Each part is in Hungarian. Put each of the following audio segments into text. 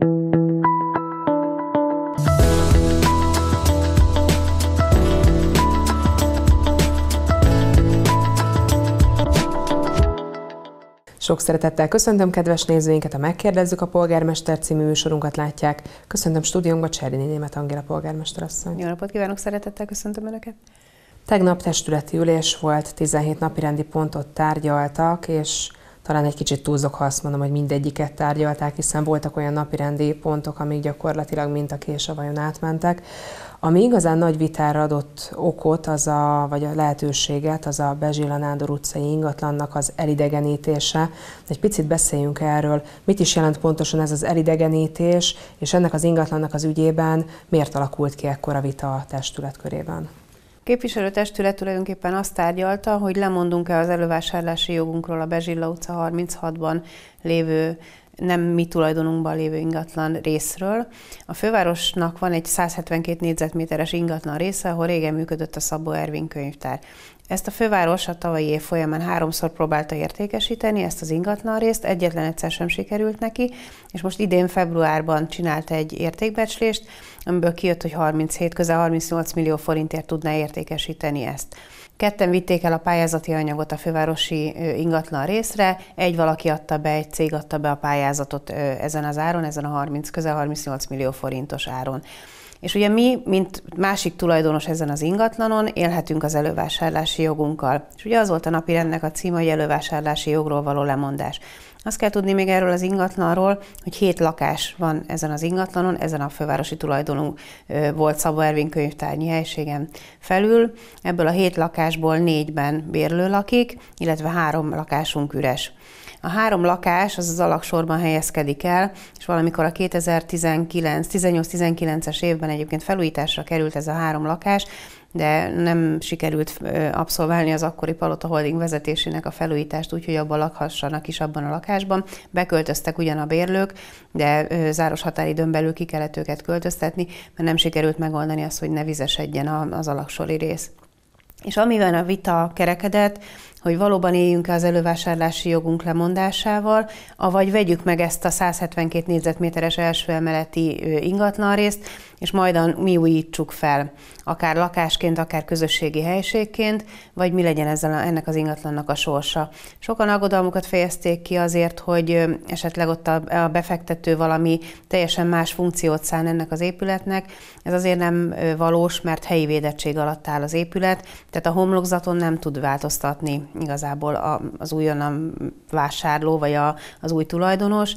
Sok szeretettel köszöntöm kedves nézőinket, a Megkérdezzük a polgármester című műsorunkat látják. Köszöntöm stúdiónkba Cserini Német Angéla polgármester asszony. Jó napot kívánok, szeretettel köszöntöm Önöket. Tegnap testületi ülés volt, 17 rendi pontot tárgyaltak, és talán egy kicsit túlzok, ha azt mondom, hogy mindegyiket tárgyalták, hiszen voltak olyan napirendi pontok, amik gyakorlatilag mint a késő vajon átmentek. Ami igazán nagy vitára adott okot, az a, vagy a lehetőséget, az a Bezsilla Nándor utcai ingatlannak az elidegenítése. Egy picit beszéljünk erről, mit is jelent pontosan ez az elidegenítés, és ennek az ingatlannak az ügyében miért alakult ki ekkora vita a testület körében? képviselőtestület tulajdonképpen azt tárgyalta, hogy lemondunk-e az elővásárlási jogunkról a Bezsilla utca 36-ban lévő nem mi tulajdonunkban lévő ingatlan részről. A fővárosnak van egy 172 négyzetméteres ingatlan része, ahol régen működött a Szabó Ervin könyvtár. Ezt a főváros a tavalyi év folyamán háromszor próbálta értékesíteni, ezt az ingatlan részt, egyetlen egyszer sem sikerült neki, és most idén februárban csinált egy értékbecslést, amiből kijött, hogy 37, közel 38 millió forintért tudná értékesíteni ezt. Ketten vitték el a pályázati anyagot a fővárosi ingatlan részre, egy valaki adta be, egy cég adta be a pályázatot ezen az áron, ezen a 30, közel 38 millió forintos áron. És ugye mi, mint másik tulajdonos ezen az ingatlanon, élhetünk az elővásárlási jogunkkal. És ugye az volt a napi rendnek a címe, hogy elővásárlási jogról való lemondás. Azt kell tudni még erről az ingatlanról, hogy hét lakás van ezen az ingatlanon, ezen a fővárosi tulajdonú volt Szabó Ervin könyvtárnyi helységen felül. Ebből a hét lakásból négyben bérlő lakik, illetve három lakásunk üres. A három lakás az az alaksorban helyezkedik el, és valamikor a 2019, 18-19-es évben egyébként felújításra került ez a három lakás, de nem sikerült abszolválni az akkori Palota Holding vezetésének a felújítást, úgyhogy abban lakhassanak is abban a lakásban. Beköltöztek ugyan a bérlők, de záros határidőn belül ki kellett őket költöztetni, mert nem sikerült megoldani azt, hogy ne vizesedjen az alaksori rész. És amivel a vita kerekedett, hogy valóban éljünk az elővásárlási jogunk lemondásával, avagy vegyük meg ezt a 172 négyzetméteres első emeleti ingatlanrészt, és majd mi újítsuk fel, akár lakásként, akár közösségi helységként, vagy mi legyen ezzel, ennek az ingatlannak a sorsa. Sokan aggodalmukat fejezték ki azért, hogy esetleg ott a, a befektető valami teljesen más funkciót szán ennek az épületnek. Ez azért nem valós, mert helyi védettség alatt áll az épület, tehát a homlokzaton nem tud változtatni igazából az újonnan vásárló, vagy a, az új tulajdonos,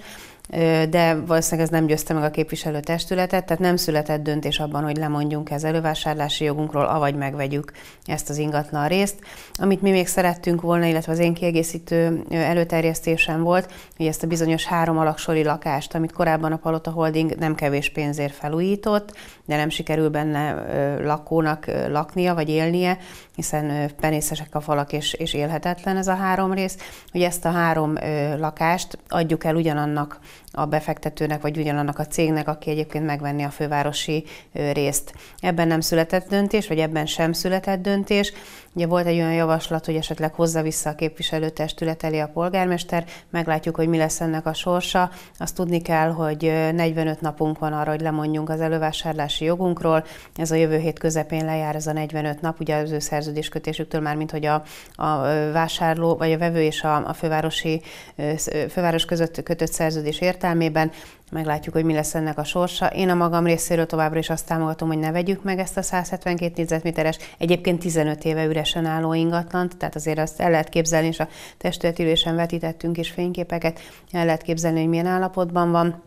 de valószínűleg ez nem győzte meg a képviselőtestületet, tehát nem született döntés abban, hogy lemondjunk ez elővásárlási jogunkról, avagy megvegyük ezt az ingatlan részt. Amit mi még szerettünk volna, illetve az én kiegészítő előterjesztésem volt, hogy ezt a bizonyos három alaksori lakást, amit korábban a Palota Holding nem kevés pénzért felújított, de nem sikerül benne lakónak laknia vagy élnie, hiszen penészesek a falak és, és élhetetlen ez a három rész, hogy ezt a három lakást adjuk el ugyanannak a befektetőnek, vagy ugyanannak a cégnek, aki egyébként megvenni a fővárosi részt. Ebben nem született döntés, vagy ebben sem született döntés. Ugye volt egy olyan javaslat, hogy esetleg hozza vissza a képviselőtestület elé a polgármester, meglátjuk, hogy mi lesz ennek a sorsa. Azt tudni kell, hogy 45 napunk van arra, hogy lemondjunk az elővásárlási jogunkról. Ez a jövő hét közepén lejár ez a 45 nap, ugye az ő szerződéskötésüktől már, mint hogy a, a vásárló, vagy a vevő és a, a fővárosi, főváros között kötött szerződés értelmében, meglátjuk, hogy mi lesz ennek a sorsa. Én a magam részéről továbbra is azt támogatom, hogy ne vegyük meg ezt a 172 négyzetméteres, egyébként 15 éve üresen álló ingatlant, tehát azért azt el lehet képzelni, és a testületülésen vetítettünk is fényképeket, el lehet képzelni, hogy milyen állapotban van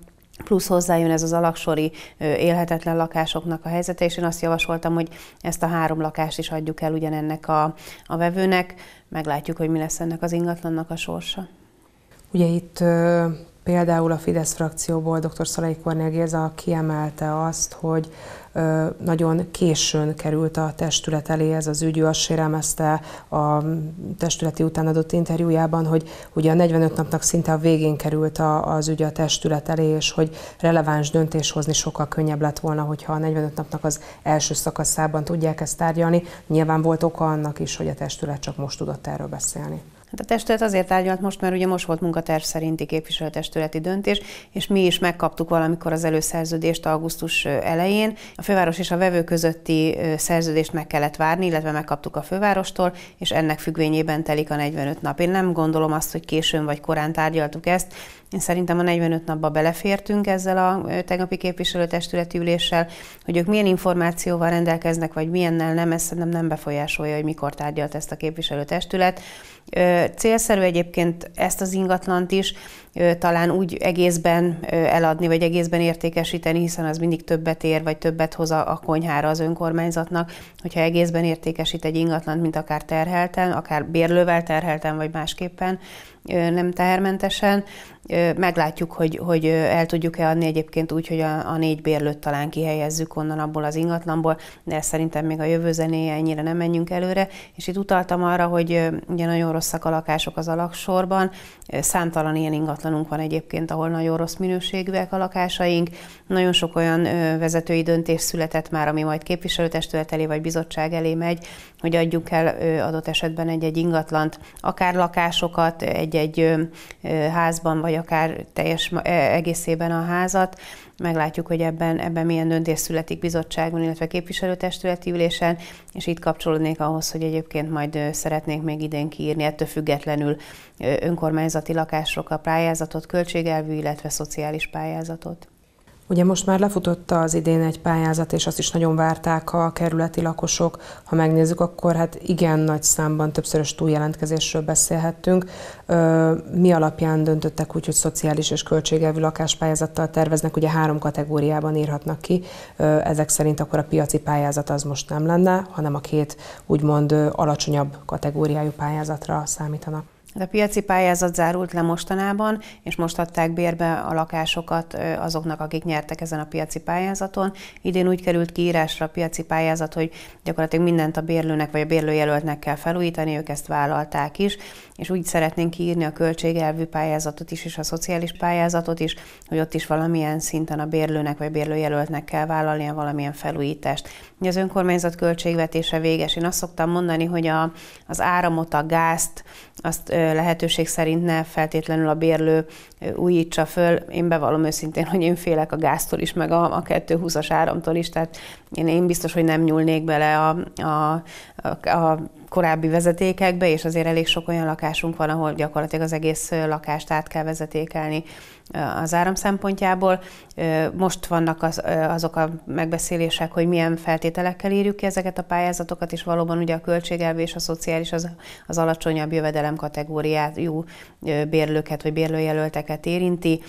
plusz hozzájön ez az alaksori élhetetlen lakásoknak a helyzete, és én azt javasoltam, hogy ezt a három lakást is adjuk el ugyanennek a, a vevőnek, meglátjuk, hogy mi lesz ennek az ingatlannak a sorsa. Ugye itt Például a Fidesz frakcióból dr. Szalai Kornél Géza kiemelte azt, hogy nagyon későn került a testület elé ez az ügy, ő azt sérelmezte a testületi után adott interjújában, hogy ugye a 45 napnak szinte a végén került a, az ügy a testület elé, és hogy releváns döntés hozni sokkal könnyebb lett volna, hogyha a 45 napnak az első szakaszában tudják ezt tárgyalni. Nyilván volt oka annak is, hogy a testület csak most tudott erről beszélni. Hát a testület azért tárgyalt most, mert ugye most volt munkaterv szerinti képviselőtestületi döntés, és mi is megkaptuk valamikor az előszerződést augusztus elején. A főváros és a vevő közötti szerződést meg kellett várni, illetve megkaptuk a fővárostól, és ennek függvényében telik a 45 nap. Én nem gondolom azt, hogy későn vagy korán tárgyaltuk ezt. Én szerintem a 45 napba belefértünk ezzel a tegnapi képviselőtestületi üléssel, hogy ők milyen információval rendelkeznek, vagy milyennel nem, ez szerintem nem befolyásolja, hogy mikor tárgyalt ezt a képviselőtestület. Célszerű egyébként ezt az ingatlant is talán úgy egészben eladni, vagy egészben értékesíteni, hiszen az mindig többet ér, vagy többet hoz a, konyhára az önkormányzatnak, hogyha egészben értékesít egy ingatlant, mint akár terhelten, akár bérlővel terhelten, vagy másképpen, nem tehermentesen. Meglátjuk, hogy, hogy el tudjuk-e adni egyébként úgy, hogy a, a négy bérlőt talán kihelyezzük onnan abból az ingatlanból, de szerintem még a jövő zenéje ennyire nem menjünk előre. És itt utaltam arra, hogy ugye nagyon rosszak a lakások az alaksorban, számtalan ilyen ingatlan ingatlanunk van egyébként, ahol nagyon rossz minőségűek a lakásaink. Nagyon sok olyan vezetői döntés született már, ami majd képviselőtestület elé vagy bizottság elé megy, hogy adjuk el adott esetben egy-egy ingatlant, akár lakásokat, egy-egy házban, vagy akár teljes e, egészében a házat meglátjuk, hogy ebben, ebben milyen döntés születik bizottságon, illetve képviselőtestületi ülésen, és itt kapcsolódnék ahhoz, hogy egyébként majd szeretnék még idén kiírni ettől függetlenül önkormányzati lakásokra pályázatot, költségelvű, illetve szociális pályázatot. Ugye most már lefutotta az idén egy pályázat, és azt is nagyon várták a kerületi lakosok. Ha megnézzük, akkor hát igen nagy számban többszörös túljelentkezésről beszélhettünk. Mi alapján döntöttek úgy, hogy szociális és költségelvű lakáspályázattal terveznek? Ugye három kategóriában írhatnak ki. Ezek szerint akkor a piaci pályázat az most nem lenne, hanem a két úgymond alacsonyabb kategóriájú pályázatra számítanak. A piaci pályázat zárult le mostanában, és most adták bérbe a lakásokat azoknak, akik nyertek ezen a piaci pályázaton. Idén úgy került kiírásra a piaci pályázat, hogy gyakorlatilag mindent a bérlőnek vagy a bérlőjelöltnek kell felújítani, ők ezt vállalták is, és úgy szeretnénk kiírni a költségelvű pályázatot is, és a szociális pályázatot is, hogy ott is valamilyen szinten a bérlőnek vagy a bérlőjelöltnek kell vállalnia valamilyen felújítást. az önkormányzat költségvetése véges. Én azt szoktam mondani, hogy a, az áramot, a gázt, azt lehetőség szerint ne feltétlenül a bérlő újítsa föl. Én bevallom őszintén, hogy én félek a gáztól is, meg a, a 220-as áramtól is, tehát én, én biztos, hogy nem nyúlnék bele a, a, a, a korábbi vezetékekbe, és azért elég sok olyan lakásunk van, ahol gyakorlatilag az egész lakást át kell vezetékelni az áram szempontjából. Most vannak az, azok a megbeszélések, hogy milyen feltételekkel írjuk ki ezeket a pályázatokat, és valóban ugye a költségelv és a szociális az, az alacsonyabb jövedelem kategóriájú bérlőket vagy bérlőjelölteket érinti.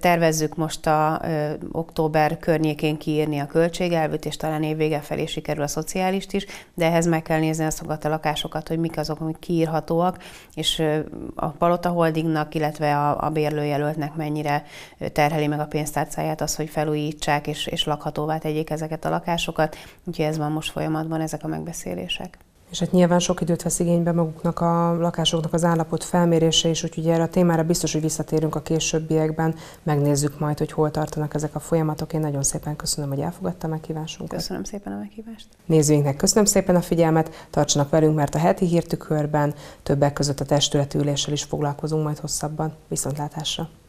Tervezzük most a ö, október környékén kiírni a költségelvűt, és talán évvége felé sikerül a szociálist is, de ehhez meg kell nézni azokat a lakásokat, hogy mik azok, amik kiírhatóak, és ö, a Palota Holdingnak, illetve a, a bérlőjelöltnek mennyire terheli meg a pénztárcáját az, hogy felújítsák és, és lakhatóvá tegyék ezeket a lakásokat. Úgyhogy ez van most folyamatban, ezek a megbeszélések. És hát nyilván sok időt vesz igénybe maguknak a lakásoknak az állapot felmérése is, úgyhogy erre a témára biztos, hogy visszatérünk a későbbiekben, megnézzük majd, hogy hol tartanak ezek a folyamatok. Én nagyon szépen köszönöm, hogy elfogadta a meghívásunkat. Köszönöm szépen a meghívást. Nézőinknek köszönöm szépen a figyelmet, tartsanak velünk, mert a heti hírtükörben többek között a testületüléssel is foglalkozunk majd hosszabban. Viszontlátásra!